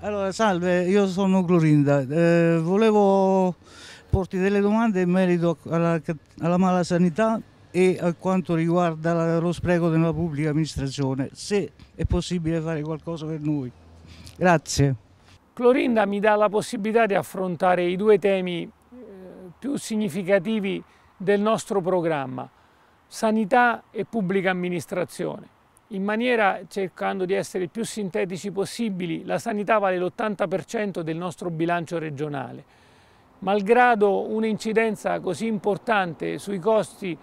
Allora, salve, io sono Clorinda. Eh, volevo porti delle domande in merito alla, alla mala sanità e a quanto riguarda la, lo spreco della pubblica amministrazione, se è possibile fare qualcosa per noi. Grazie. Clorinda mi dà la possibilità di affrontare i due temi eh, più significativi del nostro programma, sanità e pubblica amministrazione in maniera cercando di essere il più sintetici possibili, la sanità vale l'80% del nostro bilancio regionale. Malgrado un'incidenza così importante sui costi